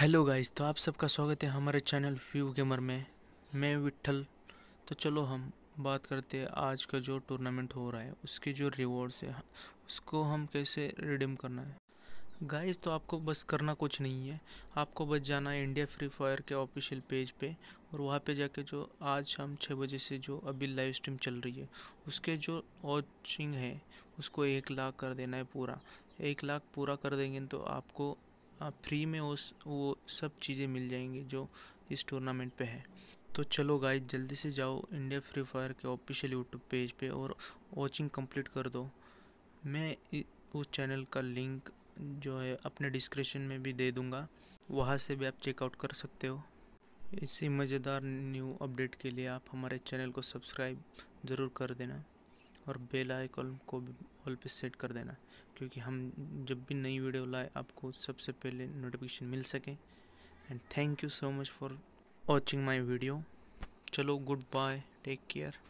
hello guys तो आप सबका स्वागत है हमारे चैनल व्यू गेमर में मैं विठल तो चलो हम बात करते हैं आज का जो टूर्नामेंट हो रहा है उसके जो रिवॉर्ड्स है उसको हम कैसे रिडीम करना है गाइस तो आपको बस करना कुछ नहीं है आपको बस जाना है इंडिया फ्री फायर के ऑफिशियल पेज पे और वहाँ पे जाके जो आज हम छः बजे से जो अभी लाइव स्ट्रीम चल रही है उसके जो वॉचिंग है उसको एक लाख कर देना है पूरा एक लाख पूरा कर देंगे तो आपको आप हाँ, फ्री में उस वो सब चीज़ें मिल जाएंगी जो इस टूर्नामेंट पे है तो चलो गाइस जल्दी से जाओ इंडिया फ्री फायर के ऑफिशियल यूट्यूब पेज पे और वॉचिंग कंप्लीट कर दो मैं उस चैनल का लिंक जो है अपने डिस्क्रिप्शन में भी दे दूँगा वहाँ से भी आप चेकआउट कर सकते हो इसी मज़ेदार न्यू अपडेट के लिए आप हमारे चैनल को सब्सक्राइब ज़रूर कर देना और बेल आइकन को भी ऑल पे सेट कर देना क्योंकि हम जब भी नई वीडियो लाए आपको सबसे पहले नोटिफिकेशन मिल सके and thank you so much for watching my video चलो गुड बाय टेक केयर